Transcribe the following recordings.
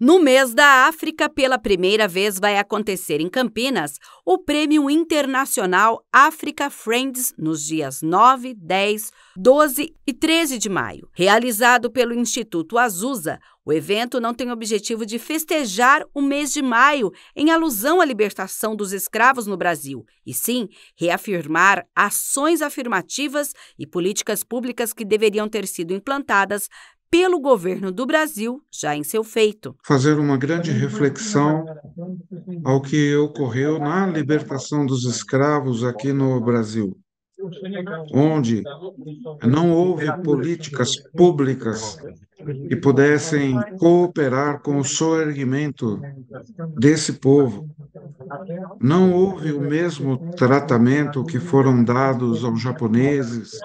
No mês da África, pela primeira vez vai acontecer em Campinas o Prêmio Internacional Africa Friends nos dias 9, 10, 12 e 13 de maio. Realizado pelo Instituto Azusa, o evento não tem o objetivo de festejar o mês de maio em alusão à libertação dos escravos no Brasil, e sim reafirmar ações afirmativas e políticas públicas que deveriam ter sido implantadas pelo governo do Brasil já em seu feito. Fazer uma grande reflexão ao que ocorreu na libertação dos escravos aqui no Brasil onde não houve políticas públicas que pudessem cooperar com o soerguimento desse povo. Não houve o mesmo tratamento que foram dados aos japoneses,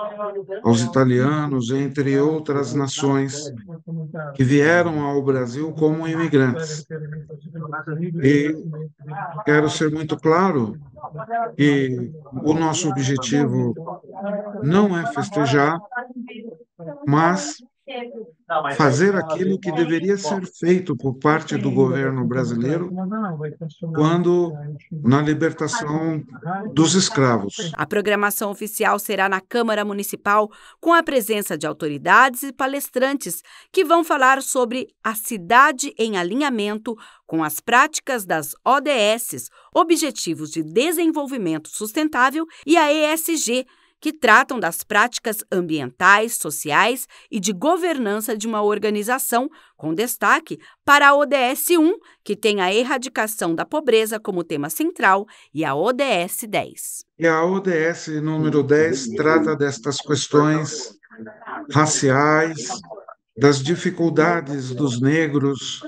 aos italianos, entre outras nações que vieram ao Brasil como imigrantes. E quero ser muito claro e o nosso objetivo não é festejar, mas fazer aquilo que deveria ser feito por parte do governo brasileiro quando na libertação dos escravos. A programação oficial será na Câmara Municipal com a presença de autoridades e palestrantes que vão falar sobre a cidade em alinhamento com as práticas das ODS, Objetivos de Desenvolvimento Sustentável e a ESG que tratam das práticas ambientais, sociais e de governança de uma organização, com destaque para a ODS 1, que tem a erradicação da pobreza como tema central, e a ODS 10. E a ODS número 10 trata destas questões raciais, das dificuldades dos negros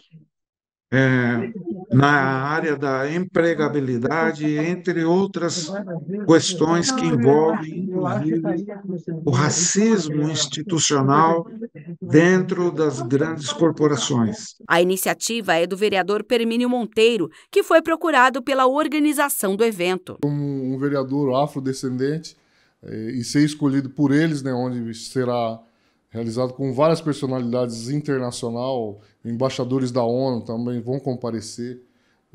é, na área da empregabilidade, entre outras questões que envolvem o racismo institucional dentro das grandes corporações. A iniciativa é do vereador Permínio Monteiro, que foi procurado pela organização do evento. Como um vereador afrodescendente eh, e ser escolhido por eles, né, onde será realizado com várias personalidades internacional, embaixadores da ONU também vão comparecer.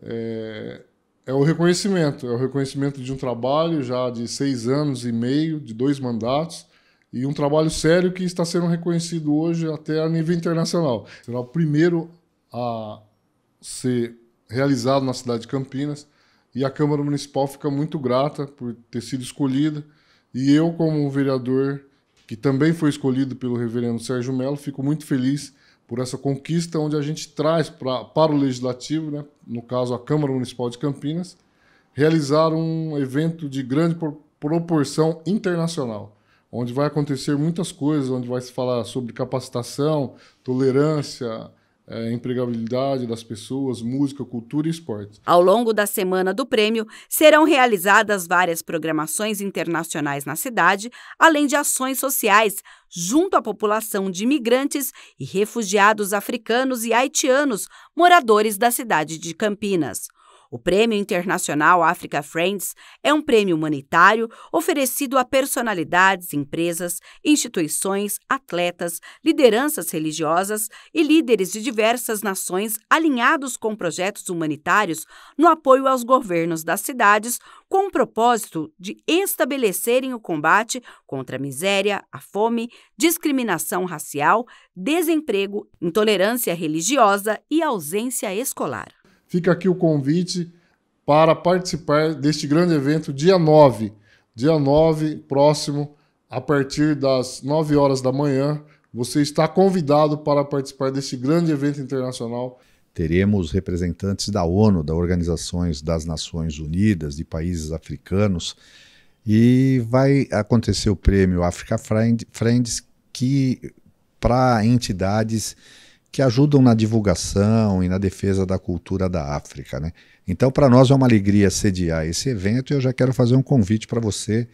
É, é o reconhecimento, é o reconhecimento de um trabalho já de seis anos e meio, de dois mandatos, e um trabalho sério que está sendo reconhecido hoje até a nível internacional. Será o primeiro a ser realizado na cidade de Campinas e a Câmara Municipal fica muito grata por ter sido escolhida. E eu, como vereador que também foi escolhido pelo reverendo Sérgio Melo. Fico muito feliz por essa conquista, onde a gente traz pra, para o Legislativo, né, no caso a Câmara Municipal de Campinas, realizar um evento de grande proporção internacional, onde vai acontecer muitas coisas, onde vai se falar sobre capacitação, tolerância, é, empregabilidade das pessoas, música, cultura e esporte. Ao longo da semana do prêmio, serão realizadas várias programações internacionais na cidade, além de ações sociais junto à população de imigrantes e refugiados africanos e haitianos, moradores da cidade de Campinas. O Prêmio Internacional Africa Friends é um prêmio humanitário oferecido a personalidades, empresas, instituições, atletas, lideranças religiosas e líderes de diversas nações alinhados com projetos humanitários no apoio aos governos das cidades com o propósito de estabelecerem o combate contra a miséria, a fome, discriminação racial, desemprego, intolerância religiosa e ausência escolar. Fica aqui o convite para participar deste grande evento dia 9. Dia 9, próximo, a partir das 9 horas da manhã, você está convidado para participar deste grande evento internacional. Teremos representantes da ONU, das Organizações das Nações Unidas, de países africanos, e vai acontecer o prêmio Africa Friends, que para entidades que ajudam na divulgação e na defesa da cultura da África. Né? Então, para nós é uma alegria sediar esse evento e eu já quero fazer um convite para você,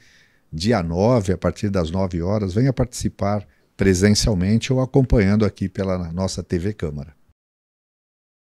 dia 9, a partir das 9 horas, venha participar presencialmente ou acompanhando aqui pela nossa TV Câmara.